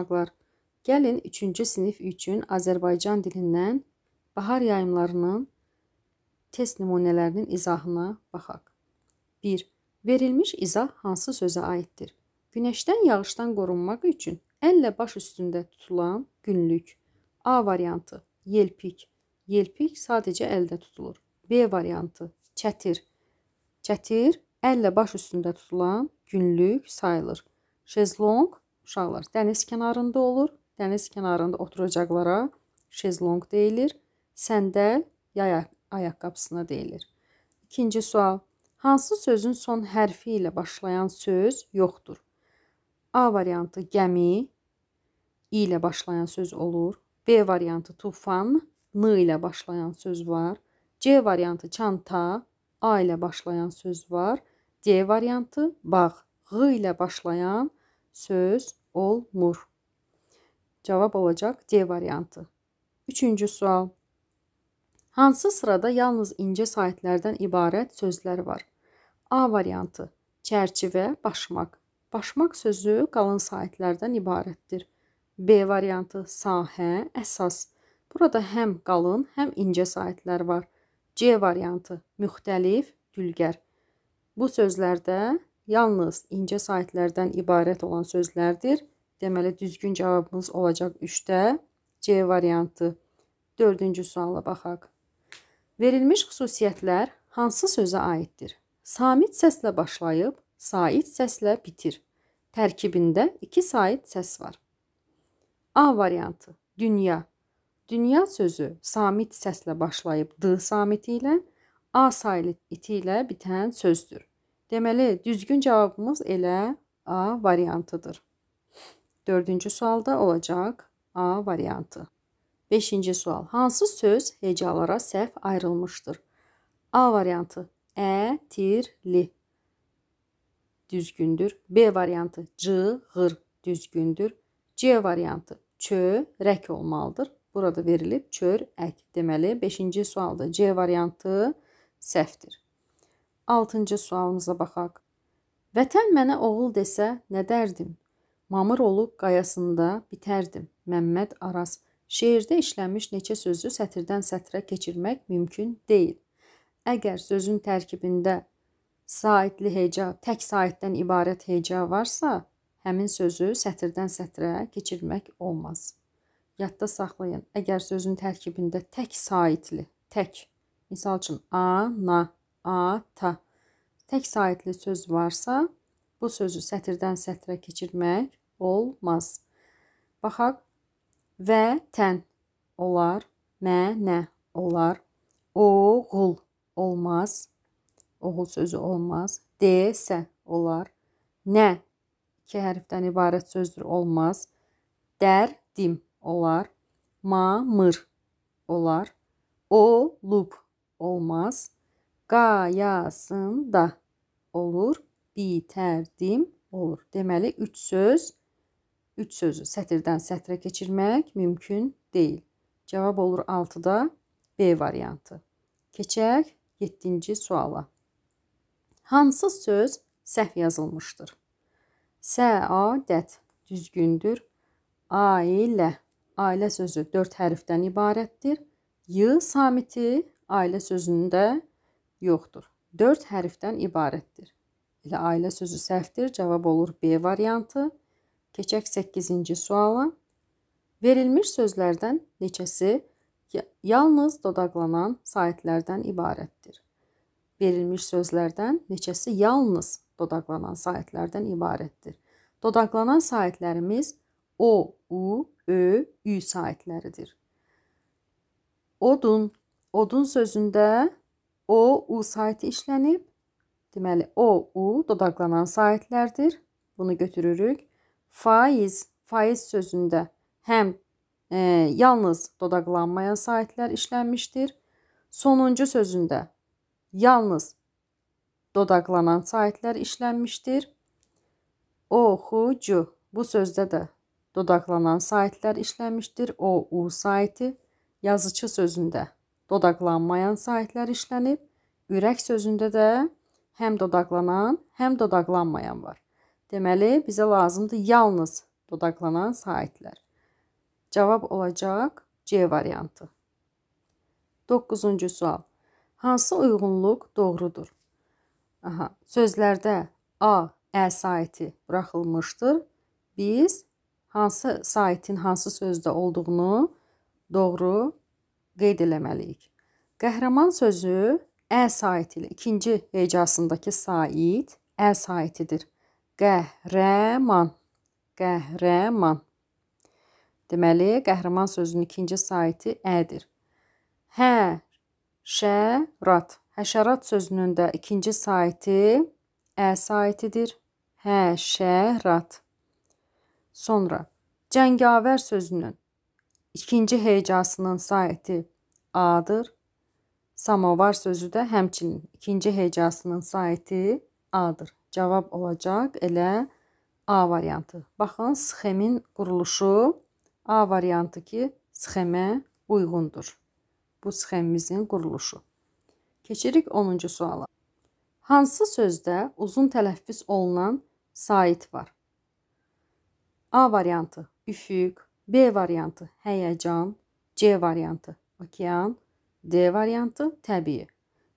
uşaqlar, gəlin 3-cü sinif üçün Azərbaycan dilindən bahar yayımlarının test nümunələrinin izahına baxaq. 1. Verilmiş izah hansı sözə aiddir? Günəşdən, yağışdan qorunmaq üçün əllə baş üstündə tutulan günlük. A variantı: yelpik. Yelpik sadəcə əldə tutulur. B variantı: çətir. Çətir əllə baş üstündə tutulan günlük sayılır. Şezlonq Uşaqlar dəniz kənarında olur. Dəniz kənarında oturacaqlara şezlonq deyilir. Səndəl yay ayaqqabısına deyilir. İkinci sual. Hansı sözün son hərfi ilə başlayan söz yoxdur? A variantı gəmi, i ilə başlayan söz olur. B variantı tufan, n ilə başlayan söz var. C variantı çanta, a ilə başlayan söz var. D variantı bağ, ğ ilə başlayan söz olmur. Cavab olacaq C variantı. Üçüncü sual. Hansı sırada yalnız incə saitlərdən ibarət sözlər var? A variantı. Çərçivə, başmaq. Başmaq sözü qalın saitlərdən ibarətdir. B variantı. Sahə, əsas. Burada həm qalın, həm incə saitlər var. C variantı. Müxtəlif, gülgər. Bu sözlərdə yalnız incə saytlərdən ibarət olan sözlərdir. Deməli, düzgün cavabımız olacaq 3-də C variantı. Dördüncü suala baxaq. Verilmiş xüsusiyyətlər hansı sözə aiddir? Samit səslə başlayıb, sait səslə bitir. Tərkibində 2 sait səs var. A variantı. Dünya. Dünya sözü samit səslə başlayıb D samiti ilə, A saylı iti ilə bitən sözdür. Deməli, düzgün cavabımız elə A variantıdır. Dördüncü sualda olacaq A variantı. Beşinci sual. Hansı söz hecalara səhv ayrılmışdır? A variantı. Ətirli. E Düzgündür. B variantı. Cığır. Düzgündür. C variantı. Çörək olmalıdır. Burada verilib çörək. Deməli 5-ci sualda C variantı səhvdir. Altıncı sualımıza baxaq. Vətən mənə oğul desə nə dərdim? Mamır olub qayasında bitərdim. Məmməd Araz. Şeirdə işlənmiş neçə sözü sətirdən sətrə keçirmək mümkün deyil. Əgər sözün tərkibində saitli heca, tək saitdən ibarət heca varsa, həmin sözü sətirdən sətrə keçirmək olmaz. Yadda saxlayın. Əgər sözün tərkibində tək saitli, tək, misal üçün ana ata. Tək saitli söz varsa, bu sözü sətirdən sətrə keçirmək olmaz. Baxaq. Və tən olar, mənə olar. Oğul olmaz. Oğul sözü olmaz. Desə olar. Nə iki hərfdən ibarət sözdür olmaz. Dərdim olar. Mamır olar. Olub olmaz qayasında olur, bitərdim olur. Deməli 3 söz 3 sözü sətirdən sətrə keçirmək mümkün deyil. Cavab olur 6-da B variantı. Keçək 7-ci suala. Hansı söz səhv yazılmışdır? Səadət düzgündür. Ailə ailə sözü 4 hərfdən ibarətdir. Y samiti ailə sözündə yoxdur. 4 hərfdən ibarətdir. Elə ailə sözü səhvdir. Cavab olur B variantı. Keçək 8-ci suala. Verilmiş sözlərdən neçəsi yalnız dodaqlanan saitlərdən ibarətdir? Verilmiş sözlərdən neçəsi yalnız dodaqlanan saitlərdən ibarətdir? Dodaqlanan saitlərimiz o, u, ö, ü saitləridir. Odun. Odun sözündə O, U saiti işlənib. Deməli, O, U dodaqlanan saitlərdir. Bunu götürürük. Faiz, faiz sözündə həm e, yalnız dodaqlanmayan saitlər işlənmişdir. Sonuncu sözündə yalnız dodaqlanan saitlər işlənmişdir. Oxucu bu sözdə də dodaqlanan saitlər işlənmişdir. O, U saiti yazıçı sözündə dodaqlanmayan sahitlər işlənib, ürək sözündə də həm dodaqlanan, həm dodaqlanmayan var. Deməli, bizə lazımdır yalnız dodaqlanan sahitlər. Cavab olacaq C variantı. 9-cu sual. Hansı uyğunluq doğrudur? Aha, sözlərdə A, ə saiti buraxılmışdır. Biz hansı saitin hansı sözdə olduğunu doğru qeyd eləməliyik. Qəhrəman sözü ə saiti ilə ikinci hecasındakı sait ə saitidir. Qəhrəman. Qəhrəman. Deməli, qəhrəman sözünün ikinci saiti ədir. Hə, şərat. Həşərat sözünün də ikinci saiti ə saitidir. Həşərat. Sonra cəngavər sözünün İkinci heycasının saiti A-dır. Samovar sözü də həmçinin ikinci heycasının saiti A-dır. Cavab olacaq elə A variantı. Baxın, sxemin quruluşu A variantı ki, sxemə uyğundur. Bu sxemimizin quruluşu. Keçirik 10-cu suala. Hansı sözdə uzun tələffüz olunan sait var? A variantı üfüq, B variantı həyəcan, C variantı okean, D variantı təbii.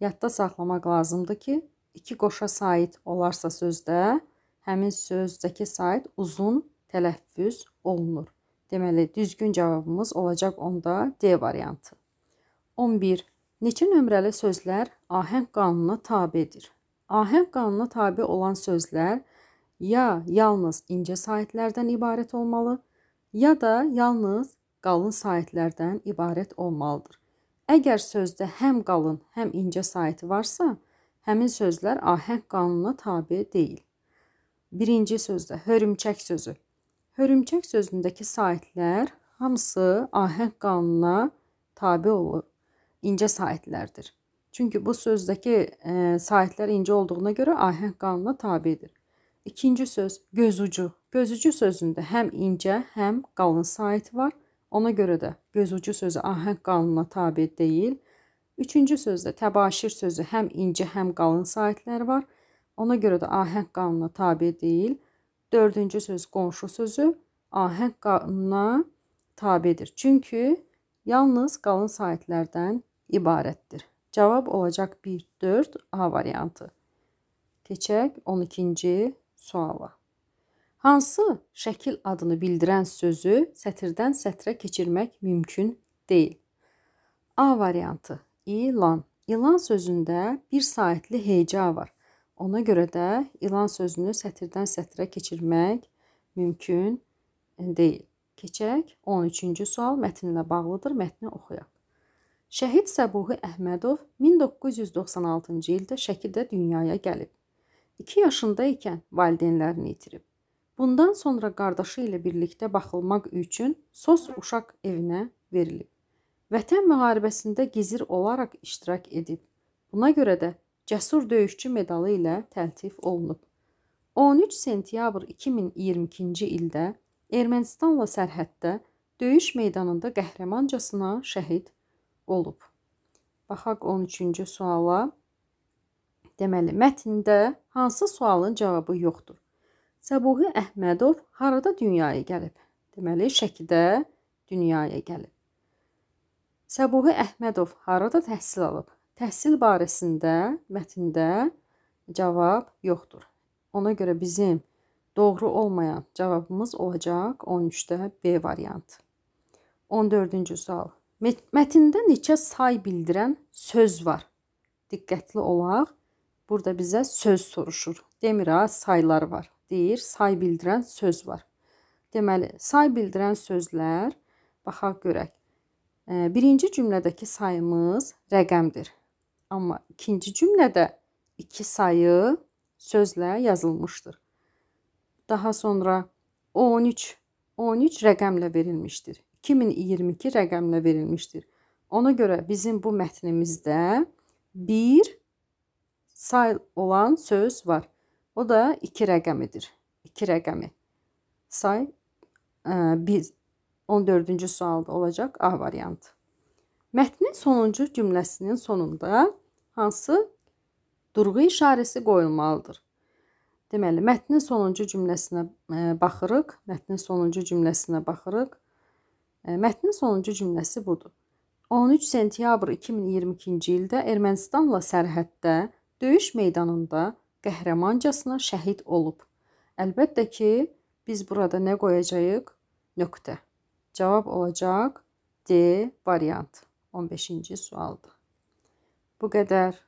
Yadda saxlamaq lazımdır ki, iki qoşa sait olarsa sözdə, həmin sözdəki sait uzun tələffüz olunur. Deməli, düzgün cavabımız olacaq onda D variantı. 11. Neçə nömrəli sözlər ahəng qanununa tabedir? Ahəng qanununa tabe olan sözlər ya yalnız incə saitlərdən ibarət olmalı, ya da yalnız qalın saitlərdən ibarət olmalıdır. Əgər sözdə həm qalın, həm incə saiti varsa, həmin sözlər ahəng qanununa tabe deyil. Birinci sözdə hörümçək sözü. Hörümçək sözündəki saitlər hamısı ahəng qanununa tabe olur. İncə saitlərdir. Çünki bu sözdəki e, saitlər incə olduğuna görə ahəng qanununa tabedir. İkinci söz gözucu. Gözucu sözündə həm incə, həm qalın sait var. Ona görə də gözucu sözü ahəng qanununa tabe deyil. Üçüncü sözdə təbaşir sözü həm incə, həm qalın saitlər var. Ona görə də ahəng qanununa tabe deyil. Dördüncü söz qonşu sözü ahəng qanununa tabedir. Çünki yalnız qalın saitlərdən ibarətdir. Cavab olacaq 1, 4 A variantı. Keçək 12-ci Suala. Hansı şəkil adını bildirən sözü sətirdən sətrə keçirmək mümkün deyil? A variantı. İlan. İlan sözündə bir saatli heca var. Ona görə də ilan sözünü sətirdən sətrə keçirmək mümkün e, deyil. Keçək 13-cü sual mətnlə bağlıdır. Mətni oxuyaq. Şəhid Səbuhi Əhmədov 1996-cı ildə Şəkidə dünyaya gəlib. 2 yaşındaykən valideynlərini itirib. Bundan sonra qardaşı ilə birlikdə baxılmaq üçün SOS uşaq evinə verilib. Vətən müharibəsində gizir olaraq iştirak edib. Buna görə də cəsur döyüşçü medalı ilə təltif olunub. 13 sentyabr 2022-ci ildə Ermənistanla sərhəddə döyüş meydanında qəhrəmancasına şəhid olub. Baxaq 13-cü suala. Deməli, mətndə hansı sualın cavabı yoxdur? Səbuhi Əhmədov harada dünyaya gəlib? Deməli, Şəkidə dünyaya gəlib. Səbuhi Əhmədov harada təhsil alıb? Təhsil barəsində mətndə cavab yoxdur. Ona görə bizim doğru olmayan cavabımız olacaq 13-də B variantı. 14-cü sual. Mətində neçə say bildirən söz var? Diqqətli olaq. Burada bizə söz soruşur. Demir ha, saylar var. Deyir, say bildirən söz var. Deməli, say bildirən sözlər, baxaq görək. Birinci cümlədəki sayımız rəqəmdir. Amma ikinci cümlədə iki sayı sözlə yazılmışdır. Daha sonra 13, 13 rəqəmlə verilmişdir. 2022 rəqəmlə verilmişdir. Ona görə bizim bu mətnimizdə 1 say olan söz var. O da iki rəqəmidir. İki rəqəmi. Say 1. E, 14-cü sualda olacaq A variantı. Mətnin sonuncu cümləsinin sonunda hansı durğu işarəsi qoyulmalıdır? Deməli, mətnin sonuncu cümləsinə e, baxırıq. Mətnin sonuncu cümləsinə baxırıq. E, mətnin sonuncu cümləsi budur. 13 sentyabr 2022-ci ildə Ermənistanla sərhəddə Döyüş meydanında qəhrəmancasına şəhid olub. Əlbəttə ki, biz burada nə qoyacağıq? Nöqtə. Cavab olacaq D variant. 15-ci sualdır. Bu qədər.